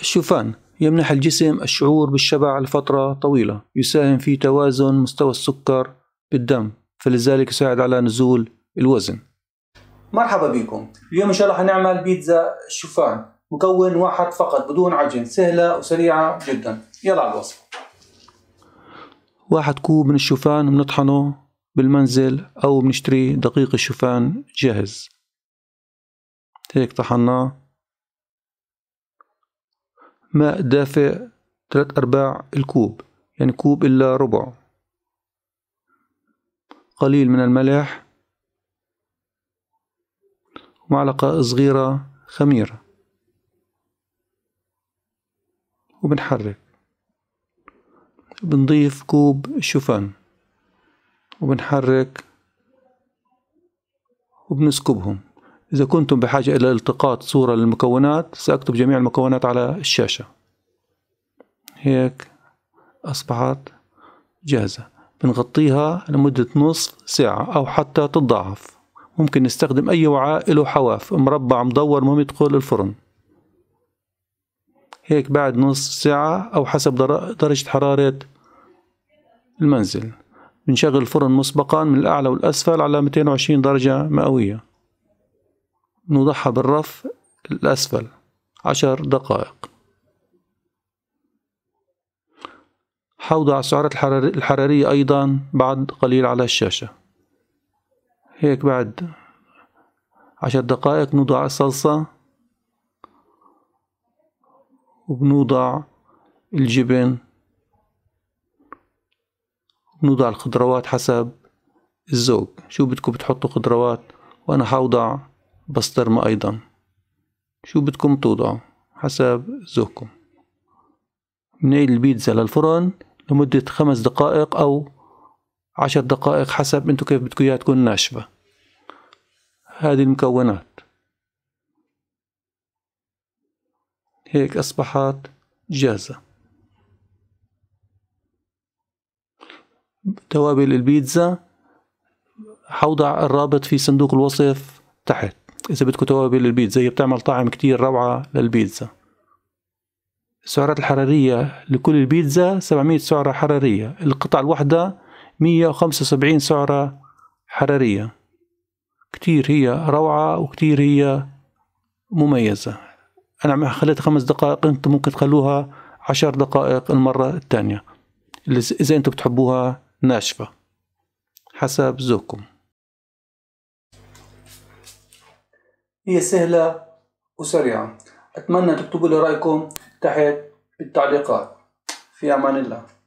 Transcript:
الشوفان يمنح الجسم الشعور بالشبع لفترة طويلة يساهم في توازن مستوى السكر بالدم فلذلك يساعد على نزول الوزن مرحبا بكم اليوم إن شاء الله هنعمل بيتزا شوفان مكون واحد فقط بدون عجن سهلة وسريعة جدا يلا على الوصفة واحد كوب من الشوفان بنطحنه بالمنزل أو بنشتري دقيق الشوفان جاهز هيك طحناه ماء دافئ ثلاث أرباع الكوب يعني كوب إلا ربع قليل من الملح ومعلقة صغيرة خميرة وبنحرك بنضيف كوب الشوفان وبنحرك وبنسكبهم إذا كنتم بحاجة إلى التقاط صورة للمكونات سأكتب جميع المكونات على الشاشة هيك أصبحت جاهزة بنغطيها لمدة نصف ساعة أو حتى تتضاعف ممكن نستخدم أي وعاء له حواف مربع مدور مهم يدخل الفرن هيك بعد نص ساعة أو حسب درجة حرارة المنزل بنشغل الفرن مسبقا من الأعلى والأسفل على 220 درجة مئوية نوضعها بالرف الأسفل عشر دقائق حوضع السعرات الحرارية أيضا بعد قليل على الشاشة هيك بعد عشر دقائق نوضع الصلصة وبنوضع الجبن وبنوضع الخضروات حسب الذوق شو بدكم بتحطوا خضروات وأنا حوضع بسطرمة أيضا شو بدكم توضعوا حسب ذوقكم بنقل البيتزا للفرن لمدة خمس دقائق أو عشر دقائق حسب انتو كيف بدكم اياها تكون ناشفة هذه المكونات هيك أصبحت جاهزة توابل البيتزا حوضع الرابط في صندوق الوصف تحت إذا بدكم توابل للبيتزا هي بتعمل طعم كتير روعة للبيتزا السعرات الحرارية لكل البيتزا 700 سعرة حرارية القطعة الواحدة 175 سعرة حرارية كتير هي روعة وكتير هي مميزة أنا عم خليت خمس دقائق أنتم ممكن تخلوها عشر دقائق المرة الثانية إذا أنتم بتحبوها ناشفة حسب ذوقكم هي سهلة وسريعة أتمنى تكتبوا لي رأيكم تحت بالتعليقات في أمان الله